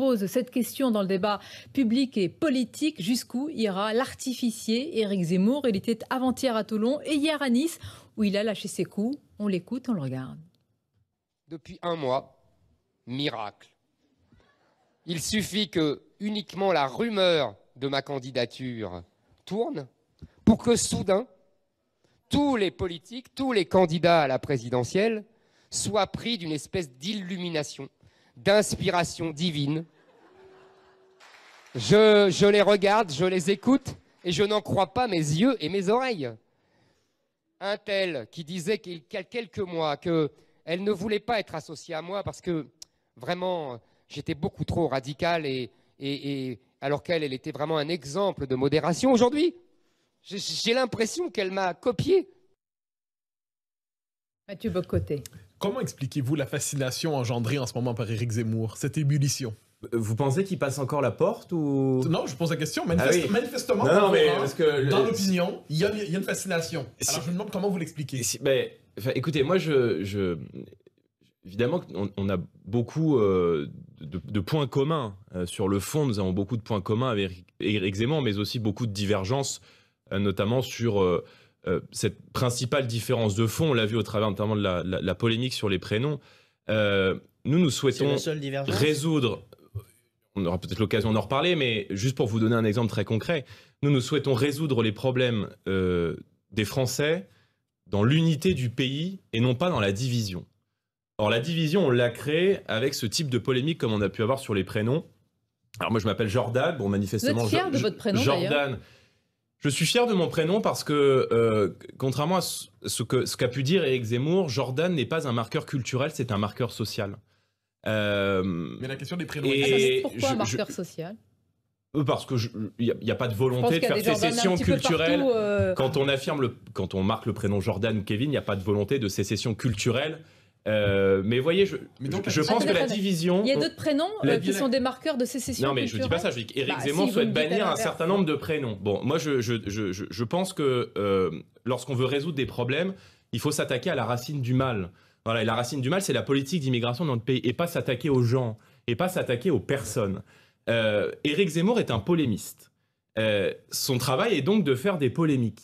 pose cette question dans le débat public et politique. Jusqu'où ira l'artificier Éric Zemmour Il était avant-hier à Toulon et hier à Nice, où il a lâché ses coups. On l'écoute, on le regarde. Depuis un mois, miracle. Il suffit que uniquement la rumeur de ma candidature tourne pour que soudain, tous les politiques, tous les candidats à la présidentielle soient pris d'une espèce d'illumination d'inspiration divine. Je, les regarde, je les écoute, et je n'en crois pas mes yeux et mes oreilles. Un tel qui disait qu'il y a quelques mois qu'elle ne voulait pas être associée à moi parce que vraiment j'étais beaucoup trop radical et, alors qu'elle était vraiment un exemple de modération. Aujourd'hui, j'ai l'impression qu'elle m'a copié Mathieu Bocoté. Comment expliquez-vous la fascination engendrée en ce moment par Éric Zemmour, cette ébullition vous pensez qu'il passe encore la porte ou Non, je pose la question. Manifestement, dans l'opinion, il y, a une fascination. Alors je me demande comment vous l'expliquez. Ben, écoutez, moi, évidemment, on, a beaucoup euh, de, points communs euh, sur le fond. Nous avons beaucoup de points communs avec Éric Zemmour, mais aussi beaucoup de divergences, euh, notamment sur euh, cette principale différence de fond, on l'a vu au travers notamment de la, polémique sur les prénoms. Euh, nous, nous souhaitons résoudre, on aura peut-être l'occasion d'en reparler, mais juste pour vous donner un exemple très concret, nous, nous souhaitons résoudre les problèmes euh, des Français dans l'unité du pays et non pas dans la division. Or, la division, on l'a créée avec ce type de polémique comme on a pu avoir sur les prénoms. Alors moi, je m'appelle Jordan. Bon, manifestement, vous êtes fier de votre prénom, Jordan. Je suis fier de mon prénom parce que, euh, contrairement à ce qu'a ce pu dire Eric Zemmour, Jordan n'est pas un marqueur culturel, c'est un marqueur social. Euh, Mais la question des prénoms. Et ah, Pourquoi un marqueur social euh, Parce que il n'y a, pas de volonté de faire sécession culturelle. Quand on affirme le, quand on marque le prénom Jordan ou Kevin, il n'y a pas de volonté de sécession culturelle euh, mais voyez, je, donc, je, pense que la division. Il y a d'autres prénoms euh, qui sont des marqueurs de sécession. Non, mais je ne dis pas ça. Je dis qu'Éric bah, Zemmour souhaite bannir un certain nombre de prénoms. Bon, moi, je, pense que euh, lorsqu'on veut résoudre des problèmes, il faut s'attaquer à la racine du mal. Voilà, et la racine du mal, c'est la politique d'immigration dans le pays, et pas s'attaquer aux gens, et pas s'attaquer aux personnes. Euh, Éric Zemmour est un polémiste. Euh, son travail est donc de faire des polémiques.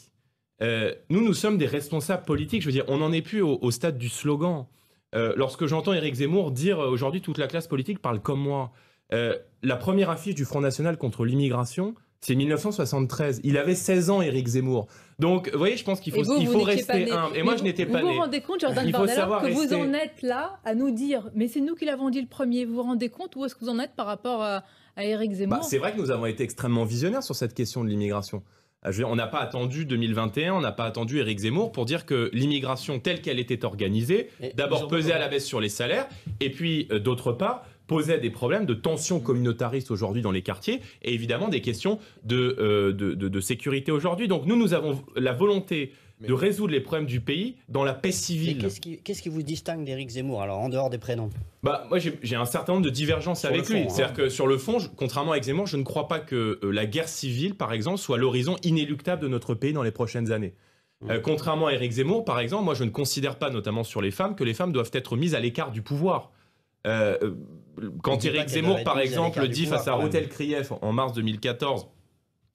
nous, nous sommes des responsables politiques. Je veux dire, on n'en est plus au stade du slogan. Euh, lorsque j'entends Éric Zemmour dire euh, aujourd'hui toute la classe politique parle comme moi, euh, la première affiche du Front National contre l'immigration, c'est 1973. Il avait 16 ans, Éric Zemmour. Donc, vous voyez, je pense qu'il faut, rester humble. Et moi, je n'étais pas né. Vous vous rendez compte, Jordan Bardella, que vous en êtes là à nous dire, mais c'est nous qui l'avons dit le premier. Vous vous rendez compte où est-ce que vous en êtes par rapport à, Éric bah, Zemmour C'est vrai que nous avons été extrêmement visionnaires sur cette question de l'immigration. Ah, on n'a pas attendu 2021, on n'a pas attendu Eric Zemmour pour dire que l'immigration telle qu'elle était organisée, d'abord pesait à la baisse sur les salaires, et puis euh, d'autre part, posait des problèmes de tensions communautaristes aujourd'hui dans les quartiers et évidemment des questions de, euh, de sécurité aujourd'hui. Donc nous, nous avons la volonté de résoudre les problèmes du pays dans la paix civile. Qu'est-ce qui, vous distingue d'Éric Zemmour, alors, en dehors des prénoms Bah, moi, j'ai un certain nombre de divergences avec lui. C'est-à-dire hein. que sur le fond, contrairement à Éric Zemmour, je ne crois pas que euh, la guerre civile, par exemple, soit l'horizon inéluctable de notre pays dans les prochaines années. Mmh. Euh, contrairement à Éric Zemmour, par exemple, moi, je ne considère pas, notamment sur les femmes, que les femmes doivent être mises à l'écart du pouvoir. Euh, quand Éric Zemmour, par exemple, dit face à Rotel Krief en mars 2014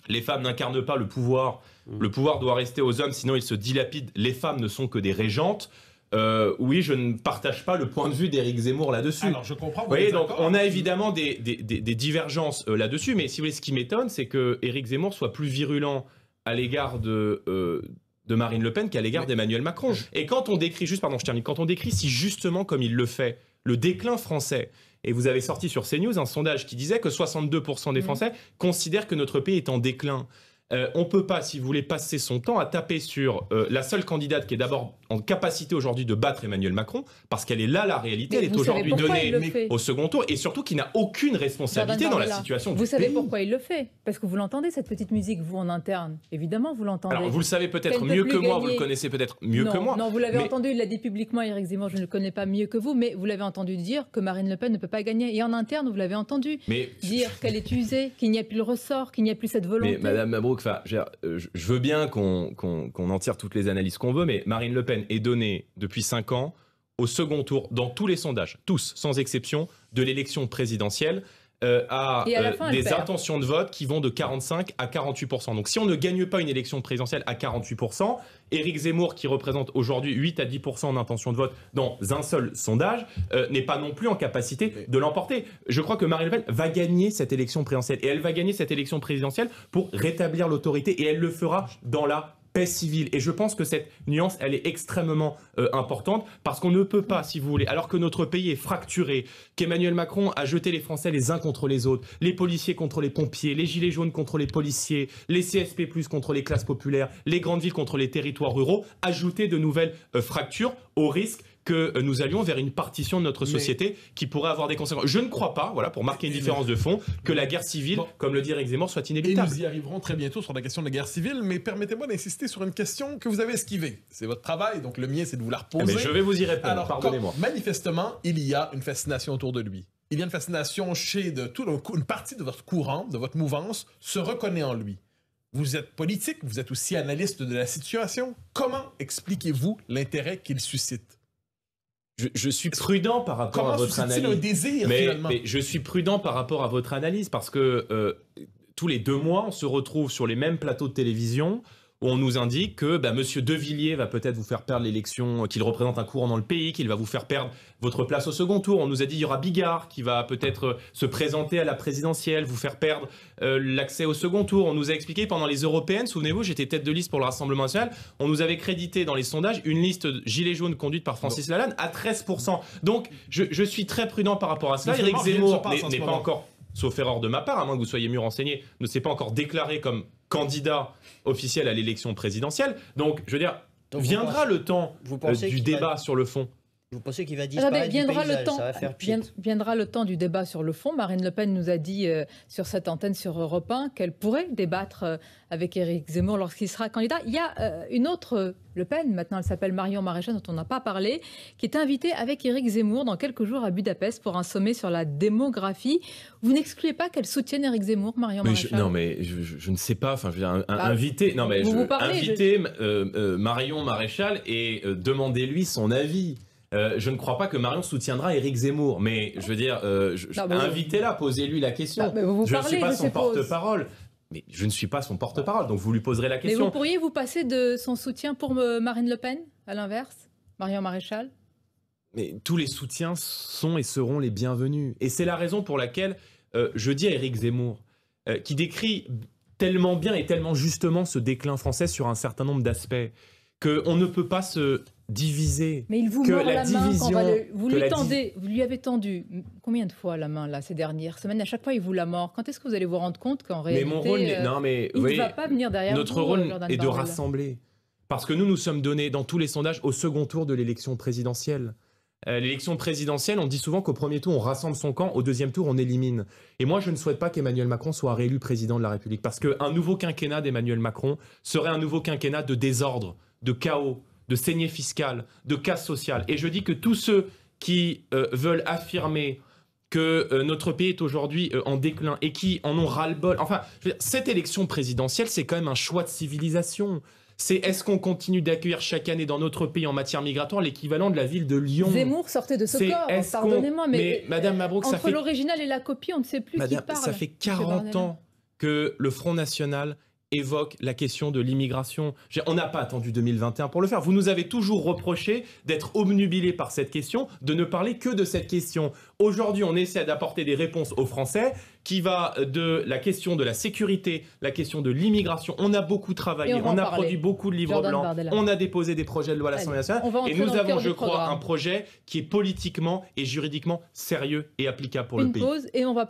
les femmes n'incarnent pas le pouvoir. Mm. Le pouvoir doit rester aux hommes, sinon ils se dilapident. Les femmes ne sont que des régentes. Euh, oui, je ne partage pas le point de vue d'Éric Zemmour là-dessus. Alors, je comprends. Vous, voyez, donc on a évidemment des, divergences euh, là-dessus, mais si vous ce qui m'étonne, c'est que Éric Zemmour soit plus virulent à l'égard de, euh, Marine Le Pen qu'à l'égard d'Emmanuel Macron. Et quand on décrit, juste, pardon, je termine, quand on décrit si justement, comme il le fait, le déclin français, et vous avez sorti sur CNews un sondage qui disait que 62% des mm. Français considèrent que notre pays est en déclin. Euh, on ne peut pas, si vous voulez, passer son temps à taper sur euh, la seule candidate qui est d'abord en capacité aujourd'hui de battre Emmanuel Macron, parce qu'elle est là la réalité, elle est aujourd'hui donnée au second tour, et surtout qui n'a aucune responsabilité dans la situation vous savez pourquoi il le fait Parce que vous l'entendez, cette petite musique, vous, en interne. Évidemment, vous l'entendez. Alors, vous le savez peut-être mieux que moi, vous le connaissez peut-être mieux que moi. Non, vous l'avez entendu, il l'a dit publiquement, Eric Zemmour, je ne le connais pas mieux que vous, mais vous l'avez entendu dire que Marine Le Pen ne peut pas gagner. Et en interne, vous l'avez entendu dire qu'elle est usée, qu'il n'y a plus le ressort, qu'il n'y a plus cette volonté. Madame euh, je veux bien qu'on en tire toutes les analyses qu'on veut, mais Marine Le Pen est donnée depuis 5 ans au second tour dans tous les sondages, tous, sans exception, de l'élection présidentielle. Euh, à, euh, des intentions de vote qui vont de 45 à 48%. Donc si on ne gagne pas une élection présidentielle à 48%, Éric Zemmour, qui représente aujourd'hui 8 à 10% intentions de vote dans un seul sondage, euh, n'est pas non plus en capacité de l'emporter. Je crois que Marine Le Pen va gagner cette élection présidentielle. Et elle va gagner cette élection présidentielle pour rétablir l'autorité. Et elle le fera dans la paix civile. Et je pense que cette nuance, elle est extrêmement euh, importante parce qu'on ne peut pas, si vous voulez, alors que notre pays est fracturé, qu'Emmanuel Macron a jeté les Français les uns contre les autres, les policiers contre les pompiers, les gilets jaunes contre les policiers, les CSP+ contre les classes populaires, les grandes villes contre les territoires ruraux, ajouter de nouvelles euh, fractures au risque que euh, nous allions vers une partition de notre société qui pourrait avoir des conséquences. Je ne crois pas, voilà, pour marquer une différence de fond, que la guerre civile, comme le dirait Eric Zemmour, soit inévitable. Et nous y arriverons très bientôt sur la question de la guerre civile, mais permettez-moi d'insister sur une question que vous avez esquivée. C'est votre travail, donc le mien, c'est de vous la eh ben, reposer. Mais je vais vous y répondre, pardonnez-moi. Manifestement, il y a une fascination autour de lui. Il y a une fascination chez de tout, une partie de votre courant, de votre mouvance, se reconnaît en lui. Vous êtes politique, vous êtes aussi analyste de la situation. Comment expliquez-vous l'intérêt qu'il suscite je, suis prudent par rapport à votre analyse. désir, mais, je suis prudent par rapport à votre analyse parce que euh, tous les deux mois, on se retrouve sur les mêmes plateaux de télévision où on nous indique que M. Bah, Monsieur De Villiers va peut-être vous faire perdre l'élection, euh, qu'il représente un courant dans le pays, qu'il va vous faire perdre votre place au second tour. On nous a dit qu'il y aura Bigard qui va peut-être euh, se présenter à la présidentielle, vous faire perdre euh, l'accès au second tour. On nous a expliqué pendant les européennes, souvenez-vous, j'étais tête de liste pour le Rassemblement national, on nous avait crédité dans les sondages une liste gilet jaune conduite par Francis Lalanne à 13%. Donc je, je, suis très prudent par rapport à cela. Eric Zemmour n'est pas encore sauf erreur de ma part, à moins que vous soyez mieux renseigné, ne s'est pas encore déclaré comme candidat officiel à l'élection présidentielle. Donc, je veux dire, viendra le temps euh, du débat sur le fond. Vous pensez qu'il va dire viendra le temps, ça va Viendra le temps du débat sur le fond. Marine Le Pen nous a dit euh, sur cette antenne sur Europe 1 qu'elle pourrait débattre euh, avec Éric Zemmour lorsqu'il sera candidat. Il y a euh, une autre Le Pen, maintenant elle s'appelle Marion Maréchal, dont on n'a pas parlé, qui est invitée avec Éric Zemmour dans quelques jours à Budapest pour un sommet sur la démographie. Vous n'excluez pas qu'elle soutienne Éric Zemmour, Marion Maréchal Non, mais je, ne sais pas. Enfin, je bah, non, mais inviter, Marion Maréchal et demandez-lui son avis. Euh, je ne crois pas que Marion soutiendra Éric Zemmour, mais je veux dire, euh, invitez-la, posez-lui la question. je ne suis pas son porte-parole. Mais je ne suis pas son porte-parole, donc vous lui poserez la question. Mais vous pourriez vous passer de son soutien pour euh, Marine Le Pen, à l'inverse, Marion Maréchal Mais tous les soutiens sont et seront les bienvenus. Et c'est la raison pour laquelle euh, je dis à Éric Zemmour, qui décrit tellement bien et tellement justement ce déclin français sur un certain nombre d'aspects qu'on ne peut pas se diviser. Mais il vous que mord la, main vous, lui vous lui avez tendu combien de fois la main là ces dernières semaines À chaque fois, il vous la mord. Quand est-ce que vous allez vous rendre compte qu'en réalité, mon mais euh, il ne va pas venir derrière Notre rôle euh, est de rassembler, parce que nous nous sommes donnés dans tous les sondages au second tour de l'élection présidentielle. Euh, l'élection présidentielle, on dit souvent qu'au premier tour, on rassemble son camp, au deuxième tour, on élimine. Et moi, je ne souhaite pas qu'Emmanuel Macron soit réélu président de la République, parce qu'un nouveau quinquennat d'Emmanuel Macron serait un nouveau quinquennat de désordre de chaos, de saignée fiscale, de casse sociale. Et je dis que tous ceux qui euh, veulent affirmer que euh, notre pays est aujourd'hui euh, en déclin et qui en ont ras-le-bol. Enfin, cette élection présidentielle, c'est quand même un choix de civilisation. C'est est-ce qu'on continue d'accueillir chaque année dans notre pays en matière migratoire l'équivalent de la ville de Lyon Zemmour sortait de ce corps, pardonnez-moi, mais, Madame entre l'original et la copie, on ne sait plus qui parle. Ça fait 40 ans que le Front National évoque la question de l'immigration. On n'a pas attendu 2021 pour le faire. Vous nous avez toujours reproché d'être obnubilé par cette question, de ne parler que de cette question. Aujourd'hui, on essaie d'apporter des réponses aux Français qui va de la question de la sécurité, la question de l'immigration. On a beaucoup travaillé, on, a produit beaucoup de livres blancs, on a déposé des projets de loi à l'Assemblée nationale et nous avons, je crois, un projet qui est politiquement et juridiquement sérieux et applicable pour le pays. Pause et on va